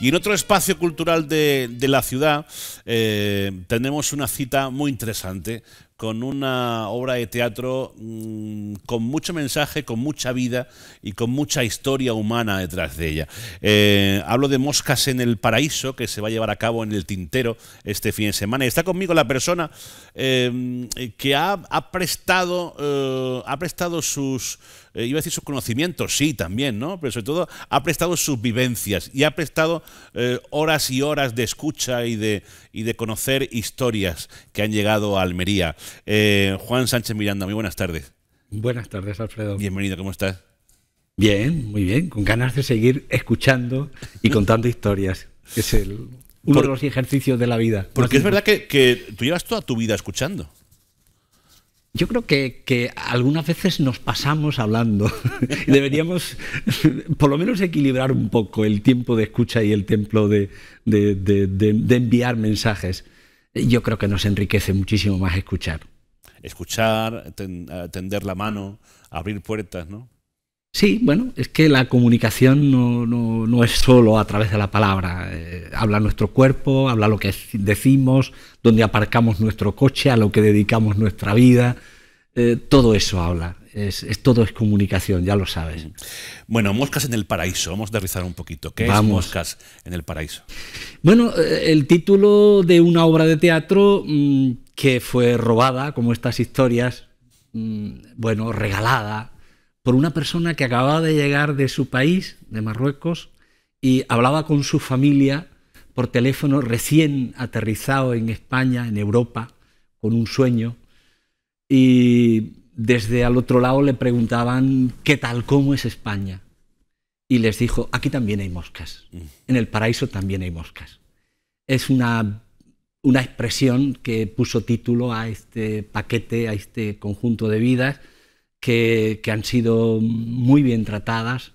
Y en otro espacio cultural de, la ciudad eh, tenemos una cita muy interesante con una obra de teatro mm, con mucho mensaje, con mucha vida y con mucha historia humana detrás de ella. Eh, hablo de Moscas en el Paraíso, que se va a llevar a cabo en el Tintero este fin de semana. Y está conmigo la persona eh, que ha, prestado, eh, ha prestado sus, iba a decir sus conocimientos, sí, también, ¿no? Pero sobre todo ha prestado sus vivencias y ha prestado horas y horas de escucha y de, y de conocer historias que han llegado a Almería. Eh, Juan Sánchez Miranda, muy buenas tardes. Buenas tardes, Alfredo. Bienvenido, ¿cómo estás? Bien, muy bien, con ganas de seguir escuchando y contando historias, que es el, uno de los ejercicios de la vida. Porque es verdad que, que tú llevas toda tu vida escuchando. Yo creo que, que, algunas veces nos pasamos hablando. Deberíamos por lo menos equilibrar un poco el tiempo de escucha y el tiempo de, de, de, de, enviar mensajes. Yo creo que nos enriquece muchísimo más escuchar. Escuchar, eh, tender la mano, abrir puertas, ¿no? Sí, bueno, es que la comunicación no, no, no es solo a través de la palabra. Eh, habla nuestro cuerpo, habla lo que decimos, dónde aparcamos nuestro coche, a lo que dedicamos nuestra vida. Eh, todo eso habla. Es, todo es comunicación, ya lo sabes. Bueno, moscas en el paraíso, vamos a aterrizar un poquito. ¿Qué es moscas en el paraíso? Bueno, eh, el título de una obra de teatro mm, que fue robada, como estas historias, mm, bueno, regalada por una persona que acababa de llegar de su país, de Marruecos, y hablaba con su familia por teléfono recién aterrizado en España, en Europa, con un sueño y desde al otro lado le preguntaban qué tal, cómo es España. Y les dijo, aquí también hay moscas, mm. en el paraíso también hay moscas. Es una, una expresión que puso título a este paquete, a este conjunto de vidas que, que han sido muy bien tratadas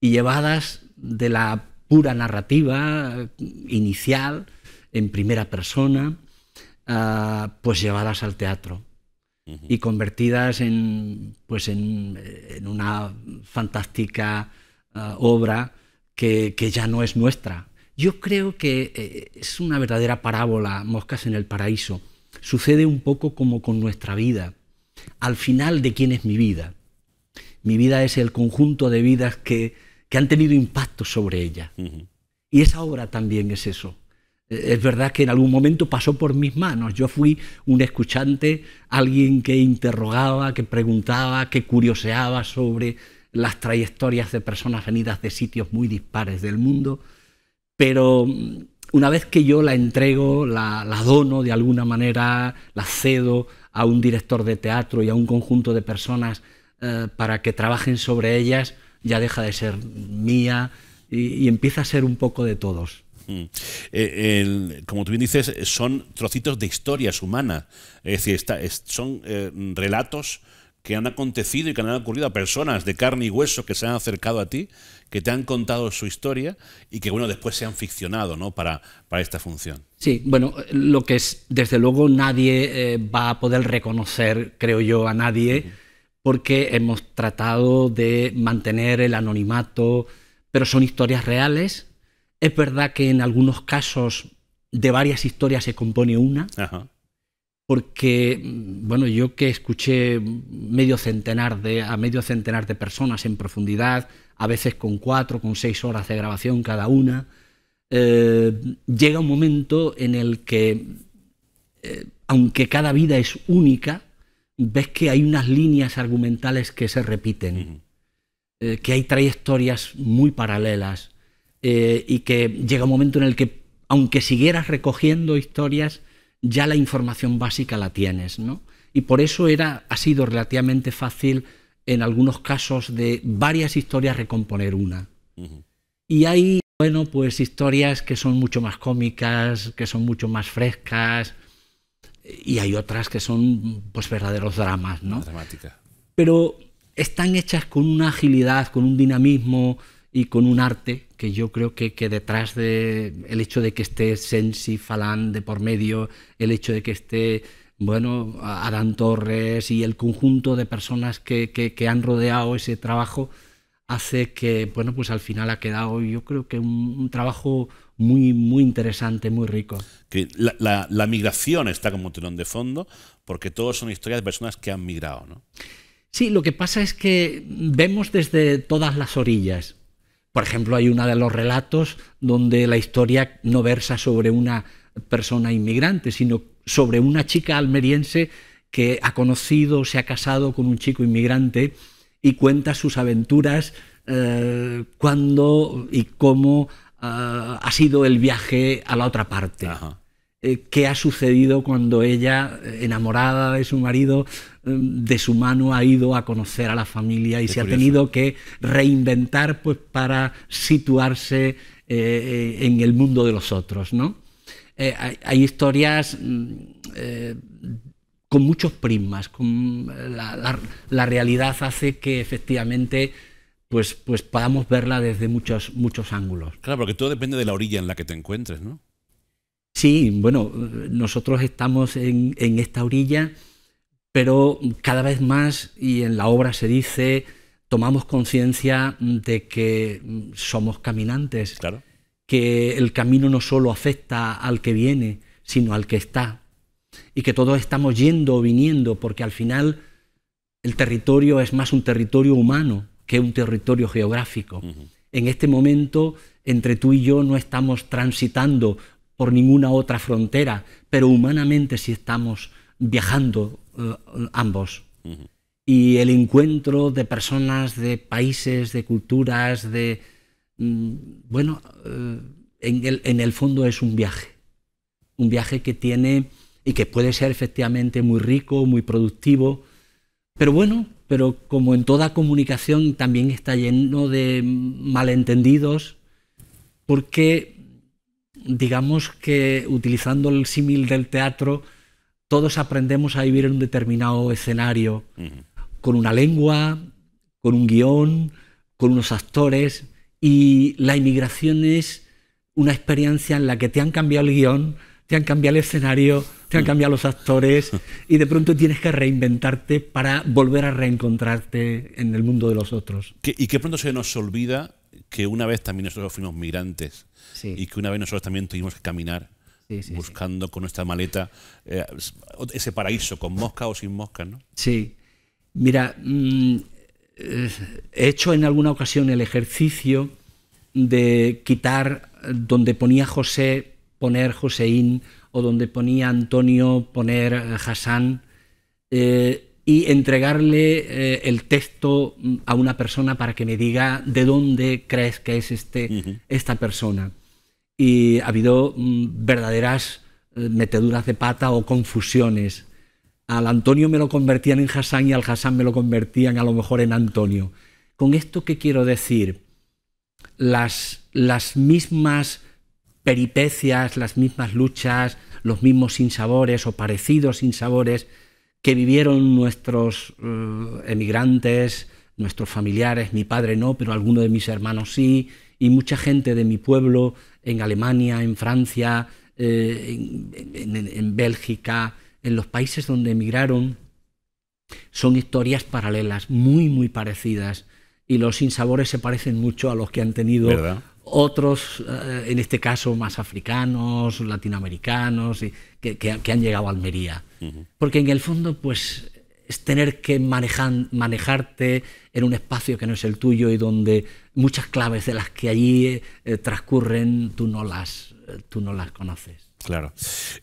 y llevadas de la pura narrativa eh, inicial, en primera persona, ah, pues llevadas al teatro y convertidas en, pues en, una fantástica ah, obra que, ya no es nuestra. Yo creo que eh, es una verdadera parábola, Moscas en el Paraíso. Sucede un poco como con nuestra vida. Al final, ¿de quién es mi vida? Mi vida es el conjunto de vidas que, han tenido impacto sobre ella. Y esa obra también es eso. Es verdad que en algún momento pasó por mis manos. Yo fui un escuchante, alguien que interrogaba, que preguntaba, que curioseaba sobre las trayectorias de personas venidas de sitios muy dispares del mundo. Pero mm, una vez que yo la entrego, la, dono de alguna manera, la cedo a un director de teatro y a un conjunto de personas eh, para que trabajen sobre ellas, ya deja de ser mía y empieza a ser un poco de todos. Mm. Eh, como tú bien dices, son trocitos de historias humanas, es decir, son eh, relatos que han acontecido y que han ocurrido a personas de carne y hueso que se han acercado a ti, que te han contado su historia y que bueno después se han ficcionado ¿no? para, para esta función. Sí, bueno, lo que es, desde luego nadie eh, va a poder reconocer, creo yo, a nadie, porque hemos tratado de mantener el anonimato, pero son historias reales es verdad que en algunos casos de varias historias se compone una, porque, bueno, yo que escuché medio centenar de, a medio centenar de personas en profundidad, a veces con cuatro, con seis horas de grabación cada una, eh, llega un momento en el que, eh, aunque cada vida es única, ves que hay unas líneas argumentales que se repiten, eh, que hay trayectorias muy paralelas eh, y que llega un momento en el que, aunque siguieras recogiendo historias, ya la información básica la tienes, ¿no? Y por eso era, ha sido relativamente fácil en algunos casos de varias historias recomponer una. Y hay, bueno, pues historias que son mucho más cómicas, que son mucho más frescas, y hay otras que son pues verdaderos dramas, ¿no? Pero están hechas con una agilidad, con un dinamismo, y con un arte que yo creo que, detrás de el hecho de que esté Sensi Falán de por medio, el hecho de que esté bueno, Adán Torres y el conjunto de personas que, han rodeado ese trabajo hace que, bueno, pues al final ha quedado, yo creo que un, trabajo muy, muy interesante, muy rico. Que la, migración está como telón de fondo, porque todos son historias de personas que han migrado, ¿no? Sí, lo que pasa es que vemos desde todas las orillas. Por ejemplo, hay uno de los relatos donde la historia no versa sobre una persona inmigrante, sino sobre una chica almeriense que ha conocido, se ha casado con un chico inmigrante y cuenta sus aventuras, eh, cuándo y cómo eh, ha sido el viaje a la otra parte. Eh, qué ha sucedido cuando ella, eh, enamorada de su marido, eh, de su mano ha ido a conocer a la familia y se ha tenido que reinventar pues, para situarse en el mundo de los otros. ¿no? hay, historias mm, con muchos prismas, la, la, realidad hace que efectivamente pues, pues podamos verla desde muchos, muchos ángulos. Claro, porque todo depende de la orilla en la que te encuentres, ¿no? Sí, bueno, nosotros estamos en, esta orilla, pero cada vez más, y en la obra se dice, tomamos conciencia de que somos caminantes, que el camino no solo afecta al que viene, sino al que está, y que todos estamos yendo o viniendo, porque al final el territorio es más un territorio humano que un territorio geográfico. En este momento, entre tú y yo no estamos transitando por ninguna otra frontera, pero humanamente sí estamos viajando eh, ambos. Y el encuentro de personas, de países, de culturas, de... Mm, bueno, eh, en, el, en el fondo es un viaje. Un viaje que tiene y que puede ser efectivamente muy rico, muy productivo, pero bueno, pero como en toda comunicación también está lleno de malentendidos, porque digamos que utilizando el símil del teatro, todos aprendemos a vivir en un determinado escenario, con una lengua, con un guión, con unos actores, y la inmigración es una experiencia en la que te han cambiado el guión, te han cambiado el escenario, te han mm. cambiado los actores y de pronto tienes que reinventarte para volver a reencontrarte en el mundo de los otros. y qué pronto se nos olvida que una vez también nosotros fuimos migrantes y que una vez nosotros también tuvimos que caminar buscando con nuestra maleta eh, ese paraíso, con mosca o sin mosca, ¿no? Sí. Mira, mm, eh, he hecho en alguna ocasión el ejercicio de quitar donde ponía José, poner Joseín, o donde ponía Antonio, poner eh, Hassan y entregarle eh, el texto mm, a una persona para que me diga de dónde crees que es este, esta persona. Y ha habido mm, verdaderas eh, meteduras de pata o confusiones. Al Antonio me lo convertían en Hassan y al Hassan me lo convertían a lo mejor en Antonio. ¿Con esto qué quiero decir? las mismas peripecias, las mismas luchas, los mismos sinsabores o parecidos sinsabores que vivieron nuestros eh, emigrantes, nuestros familiares, mi padre no, pero algunos de mis hermanos sí, y mucha gente de mi pueblo en Alemania, en Francia, eh, en, Bélgica, en los países donde emigraron, son historias paralelas, muy, muy parecidas. Y los sinsabores se parecen mucho a los que han tenido otros, eh, en este caso más africanos, latinoamericanos, que, que, han llegado a Almería. Porque en el fondo, pues es tener que manejarte en un espacio que no es el tuyo y donde muchas claves de las que allí eh, transcurren tú no las, eh, tú no las conoces. Claro.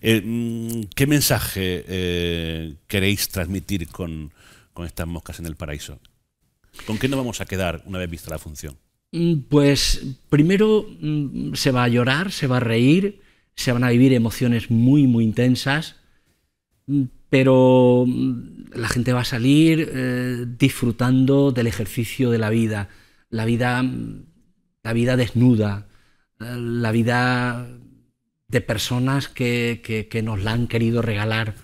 Mm, ¿Qué mensaje queréis transmitir con, con estas moscas en el paraíso? ¿Con qué nos vamos a quedar una vez vista la función? Mm, pues primero mm, se va a llorar, se va a reír, se van a vivir emociones muy, muy intensas, mm, pero la gente va a salir eh, disfrutando del ejercicio de la vida, la vida, la vida desnuda, eh, la vida de personas que, nos la han querido regalar.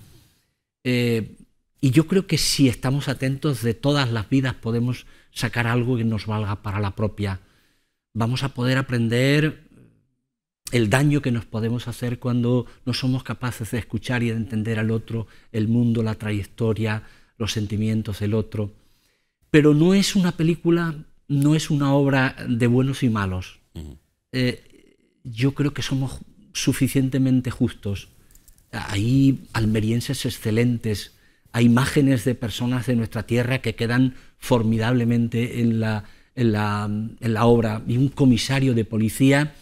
Eh, y yo creo que si estamos atentos de todas las vidas podemos sacar algo que nos valga para la propia. Vamos a poder aprender el daño que nos podemos hacer cuando no somos capaces de escuchar y de entender al otro, el mundo, la trayectoria, los sentimientos del otro. Pero no es una película, no es una obra de buenos y malos. Eh, yo creo que somos suficientemente justos. Hay almerienses excelentes, a imágenes de personas de nuestra tierra que quedan formidablemente en la, obra, y un comisario de policía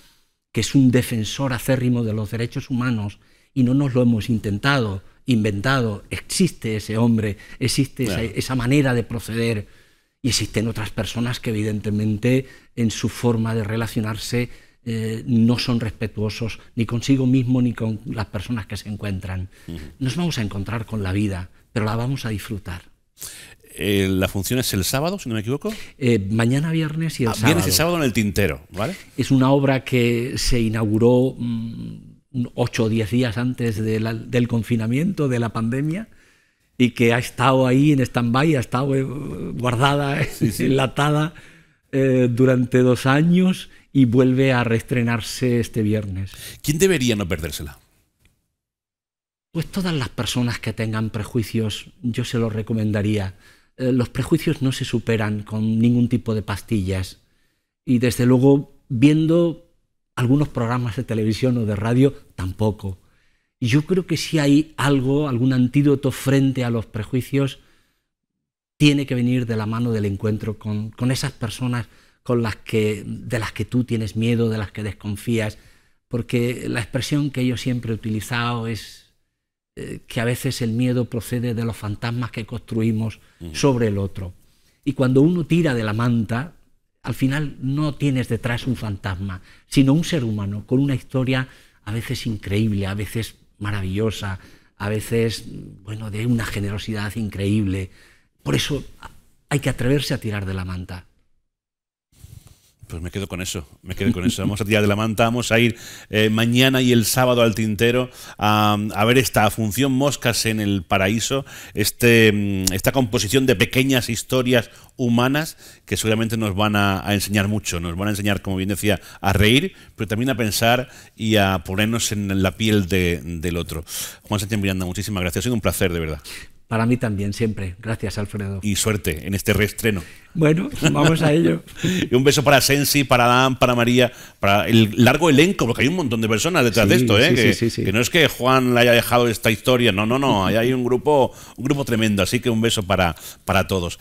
que es un defensor acérrimo de los derechos humanos, y no nos lo hemos intentado, inventado, existe ese hombre, existe esa, manera de proceder, y existen otras personas que evidentemente en su forma de relacionarse eh, no son respetuosos ni consigo mismo ni con las personas que se encuentran. Nos vamos a encontrar con la vida, pero la vamos a disfrutar. Eh, la función es el sábado, si no me equivoco. Eh, mañana viernes y el sábado. Ah, viernes y sábado en el Tintero, ¿vale? Es una obra que se inauguró mm, ocho o diez días antes del confinamiento, de la pandemia, y que ha estado ahí en stand-by, ha estado eh, guardada, enlatada durante dos años y vuelve a reestrenarse este viernes. ¿Quién debería no perdérsela? Pues todas las personas que tengan prejuicios, yo se los recomendaría. Eh, los prejuicios no se superan con ningún tipo de pastillas. Y desde luego, viendo algunos programas de televisión o de radio, tampoco. yo creo que si hay algo, algún antídoto frente a los prejuicios, tiene que venir de la mano del encuentro con, con esas personas con las que, de las que tú tienes miedo, de las que desconfías, porque la expresión que yo siempre he utilizado es eh, que a veces el miedo procede de los fantasmas que construimos sobre el otro. Y cuando uno tira de la manta, al final no tienes detrás un fantasma, sino un ser humano con una historia a veces increíble, a veces maravillosa, a veces, bueno, de una generosidad increíble. Por eso hay que atreverse a tirar de la manta. Pues me quedo con eso, me quedo con eso. Vamos a tirar de la manta, vamos a ir eh, mañana y el sábado al tintero a, ver esta función Moscas en el Paraíso, este, mm, esta composición de pequeñas historias humanas que seguramente nos van a, enseñar mucho, nos van a enseñar, como bien decía, a reír, pero también a pensar y a ponernos en la piel del otro. Juan Sánchez Miranda, muchísimas gracias, ha sido un placer, de verdad. Para mí también, siempre. Gracias, Alfredo. Y suerte en este reestreno. Bueno, vamos a ello. y un beso para Sensi, para Dan, para María, para el largo elenco, porque hay un montón de personas detrás de esto, ¿eh? que, que, no es que Juan le haya dejado esta historia, no, no, no. Hay, hay un grupo, un grupo tremendo, así que un beso para, para todos.